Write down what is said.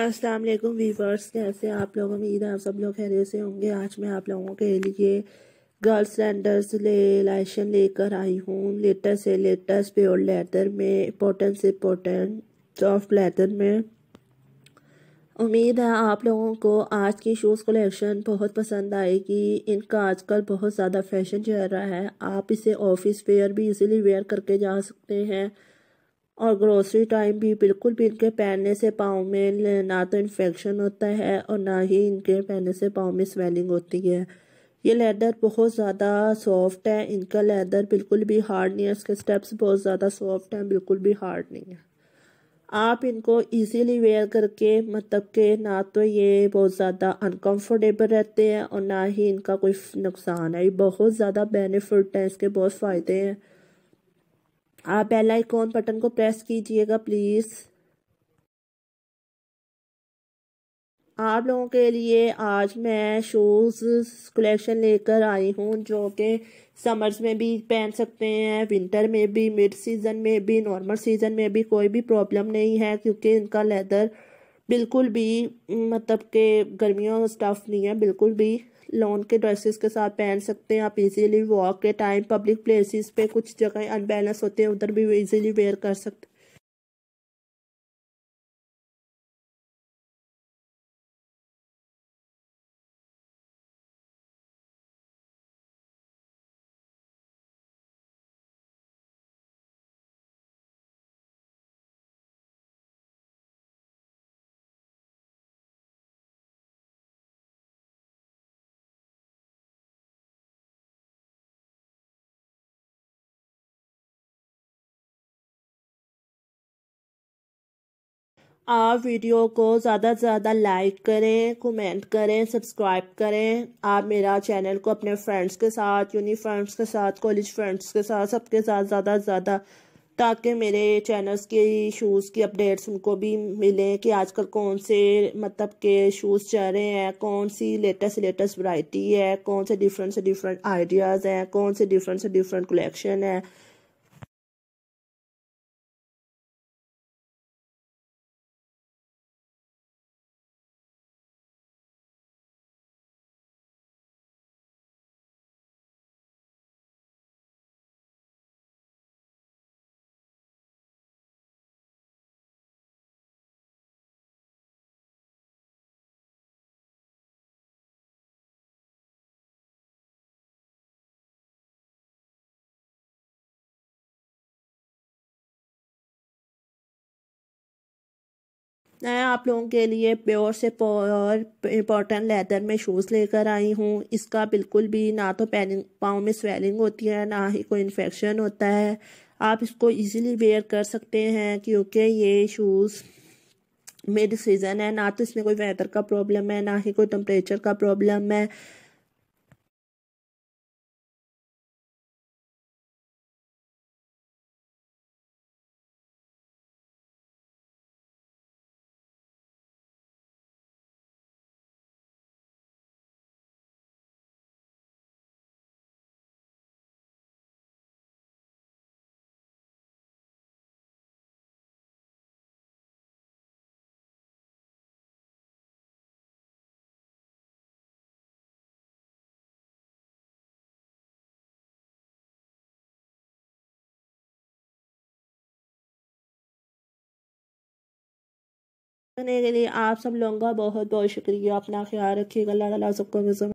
अस्सलाम वालेकुम वीवर्स कैसे आप लोगों में ईद आप सब लोग खैर से होंगे आज मैं आप लोगों के लिए गर्ल स्टैंडर्स ले लाइशन लेकर आई हूँ लेटेस्ट से लेटेस्ट प्योर लेदर में इम्पोर्टेंट से इम्पोर्टेंट सॉफ्ट लेदर में उम्मीद है आप लोगों को आज की शूज़ कलेक्शन बहुत पसंद आएगी इनका आजकल बहुत ज़्यादा फैशन चल रहा है आप इसे ऑफिस वेयर भी इजीली वेयर करके जा सकते हैं और ग्रोसरी टाइम भी बिल्कुल भी इनके पहनने से पाँव में ना तो इन्फेक्शन होता है और ना ही इनके पहनने से पाँव में स्वेलिंग होती है ये लेदर बहुत ज़्यादा सॉफ्ट है इनका लेदर बिल्कुल भी हार्ड नहीं है इसके स्टेप्स बहुत ज़्यादा सॉफ्ट हैं बिल्कुल भी हार्ड नहीं है आप इनको इजीली वेयर करके मतलब के ना तो ये बहुत ज़्यादा अनकंफर्टेबल रहते हैं और ना ही इनका कोई नुकसान है ये बहुत ज़्यादा बेनिफिट है इसके बहुत फ़ायदे हैं आप बेल आइकॉन बटन को प्रेस कीजिएगा प्लीज़ आप लोगों के लिए आज मैं शूज़ कलेक्शन लेकर आई हूँ जो कि समर्स में भी पहन सकते हैं विंटर में भी मिड सीज़न में भी नॉर्मल सीज़न में भी कोई भी प्रॉब्लम नहीं है क्योंकि इनका लेदर बिल्कुल भी मतलब के गर्मियों स्टफ़ नहीं है बिल्कुल भी लोन के ड्रेसेस के साथ पहन सकते हैं आप इजीली वॉक के टाइम पब्लिक प्लेसेस पे कुछ जगह अनबैलेंस होते हैं उधर भी इजीली वेयर कर सकते हैं आप वीडियो को ज़्यादा से ज़्यादा लाइक करें कमेंट करें सब्सक्राइब करें आप मेरा चैनल को अपने फ्रेंड्स के साथ यूनि फ्रेंड्स के साथ कॉलेज फ्रेंड्स के साथ सबके साथ ज़्यादा से ज़्यादा ताकि मेरे चैनल्स के शूज़ की अपडेट्स उनको भी मिलें कि आजकल कौन से मतलब के शूज़ चल रहे हैं कौन सी लेटेस्ट लेटेस्ट वैरायटी है कौन से डिफरेंट से डिफरेंट आइडियाज़ हैं कौन से डिफरेंट से डिफरेंट कलेक्शन है मैं आप लोगों के लिए प्योर से प्योर इम्पोर्टेंट लेदर में शूज़ लेकर आई हूँ इसका बिल्कुल भी ना तो पैनिंग पाँव में स्वेलिंग होती है ना ही कोई इन्फेक्शन होता है आप इसको इजीली वेयर कर सकते हैं क्योंकि ये शूज़ मेड सीज़न है ना तो इसमें कोई वेदर का प्रॉब्लम है ना ही कोई टम्परेचर का प्रॉब्लम है करने के लिए आप सब लोगों का बहुत बहुत शुक्रिया अपना ख्याल रखिएगा अल्लाह तला सबको